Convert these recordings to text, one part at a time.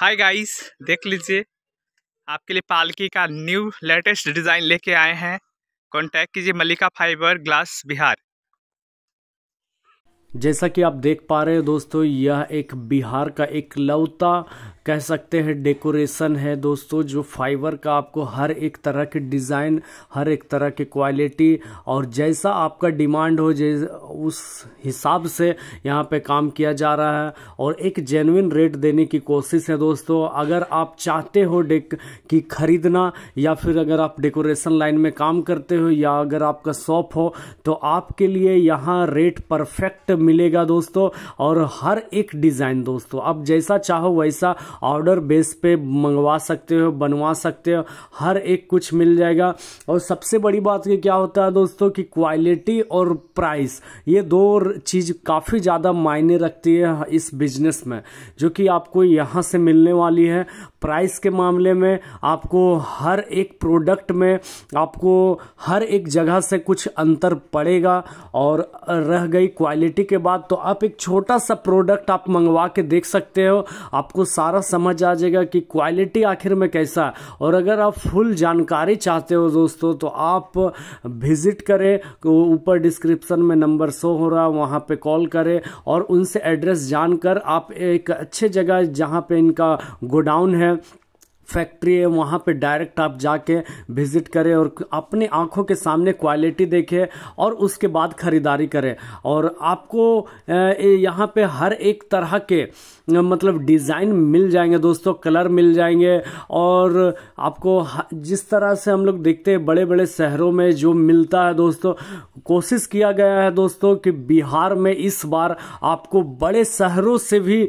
hi guys देख लीजिए आपके लिए पालकी का न्यू लेटेस्ट डिज़ाइन लेके आए हैं कॉन्टैक्ट कीजिए मलिका फाइबर ग्लास बिहार जैसा कि आप देख पा रहे हो दोस्तों यह एक बिहार का एक लौता कह सकते हैं डेकोरेशन है दोस्तों जो फाइबर का आपको हर एक तरह के डिज़ाइन हर एक तरह के क्वालिटी और जैसा आपका डिमांड हो जै उस हिसाब से यहाँ पे काम किया जा रहा है और एक जेनविन रेट देने की कोशिश है दोस्तों अगर आप चाहते हो डेक की ख़रीदना या फिर अगर आप डेकोरेशन लाइन में काम करते हो या अगर आपका शॉप हो तो आपके लिए यहाँ रेट परफेक्ट मिलेगा दोस्तों और हर एक डिज़ाइन दोस्तों आप जैसा चाहो वैसा ऑर्डर बेस पे मंगवा सकते हो बनवा सकते हो हर एक कुछ मिल जाएगा और सबसे बड़ी बात ये क्या होता है दोस्तों कि क्वालिटी और प्राइस ये दो चीज़ काफ़ी ज़्यादा मायने रखती है इस बिजनेस में जो कि आपको यहाँ से मिलने वाली है प्राइस के मामले में आपको हर एक प्रोडक्ट में आपको हर एक जगह से कुछ अंतर पड़ेगा और रह गई क्वालिटी के बाद तो आप एक छोटा सा प्रोडक्ट आप मंगवा के देख सकते हो आपको सारा समझ आ जाएगा कि क्वालिटी आखिर में कैसा है और अगर आप फुल जानकारी चाहते हो दोस्तों तो आप विजिट करें ऊपर डिस्क्रिप्सन में नंबर शो हो रहा है वहाँ पर कॉल करें और उनसे एड्रेस जानकर आप एक अच्छे जगह जहाँ पे इनका गोडाउन है फैक्ट्री है वहाँ पे डायरेक्ट आप जाके विजिट करें और अपने आंखों के सामने क्वालिटी देखें और उसके बाद ख़रीदारी करें और आपको यहाँ पे हर एक तरह के मतलब डिज़ाइन मिल जाएंगे दोस्तों कलर मिल जाएंगे और आपको जिस तरह से हम लोग देखते हैं बड़े बड़े शहरों में जो मिलता है दोस्तों कोशिश किया गया है दोस्तों कि बिहार में इस बार आपको बड़े शहरों से भी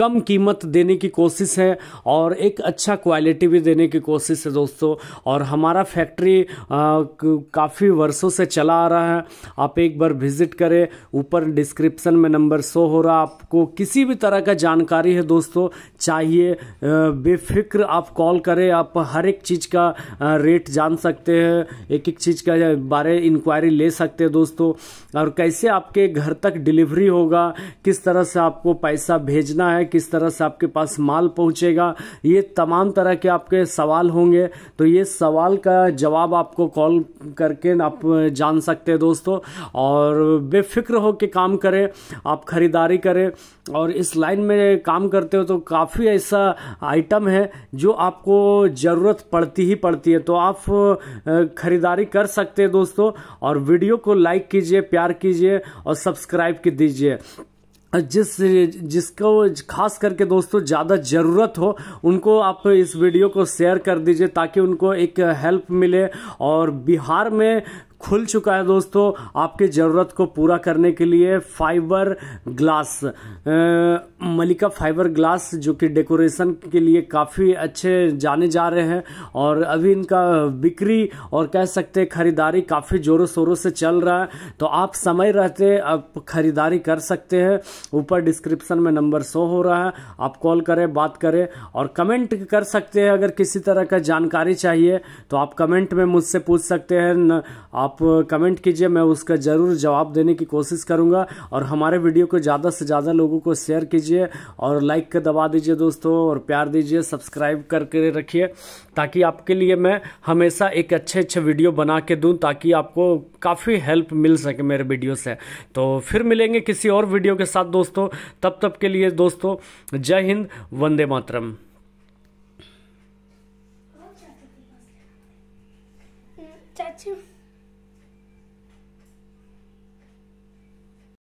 कम कीमत देने की कोशिश है और एक अच्छा क्वालिटी भी देने की कोशिश है दोस्तों और हमारा फैक्ट्री काफ़ी वर्षों से चला आ रहा है आप एक बार विजिट करें ऊपर डिस्क्रिप्सन में नंबर शो हो रहा आपको किसी भी तरह का जानकारी है दोस्तों चाहिए बेफिक्र आप कॉल करें आप हर एक चीज़ का रेट जान सकते हैं एक एक चीज़ का बारे इंक्वायरी ले सकते हैं दोस्तों और कैसे आपके घर तक डिलीवरी होगा किस तरह से आपको पैसा भेजना है किस तरह से आपके पास माल पहुंचेगा ये तमाम तमाम तरह के आपके सवाल होंगे तो ये सवाल का जवाब आपको कॉल करके आप जान सकते हैं दोस्तों और बेफिक्र हो के काम करें आप ख़रीदारी करें और इस लाइन में काम करते हो तो काफ़ी ऐसा आइटम है जो आपको ज़रूरत पड़ती ही पड़ती है तो आप ख़रीदारी कर सकते हैं दोस्तों और वीडियो को लाइक कीजिए प्यार कीजिए और सब्सक्राइब की दीजिए जिस जिसको खास करके दोस्तों ज़्यादा ज़रूरत हो उनको आप इस वीडियो को शेयर कर दीजिए ताकि उनको एक हेल्प मिले और बिहार में खुल चुका है दोस्तों आपकी ज़रूरत को पूरा करने के लिए फाइबर ग्लास मलिका फाइबर ग्लास जो कि डेकोरेशन के लिए काफ़ी अच्छे जाने जा रहे हैं और अभी इनका बिक्री और कह सकते हैं ख़रीदारी काफ़ी ज़ोरों शोरों से चल रहा है तो आप समय रहते आप ख़रीदारी कर सकते हैं ऊपर डिस्क्रिप्सन में नंबर शो हो रहा है आप कॉल करें बात करें और कमेंट कर सकते हैं अगर किसी तरह का जानकारी चाहिए तो आप कमेंट में मुझसे पूछ सकते हैं आप आप कमेंट कीजिए मैं उसका ज़रूर जवाब देने की कोशिश करूँगा और हमारे वीडियो को ज़्यादा से ज़्यादा लोगों को शेयर कीजिए और लाइक दबा दीजिए दोस्तों और प्यार दीजिए सब्सक्राइब करके रखिए ताकि आपके लिए मैं हमेशा एक अच्छे अच्छे वीडियो बना के दूँ ताकि आपको काफ़ी हेल्प मिल सके मेरे वीडियो से तो फिर मिलेंगे किसी और वीडियो के साथ दोस्तों तब तब के लिए दोस्तों जय हिंद वंदे मातरम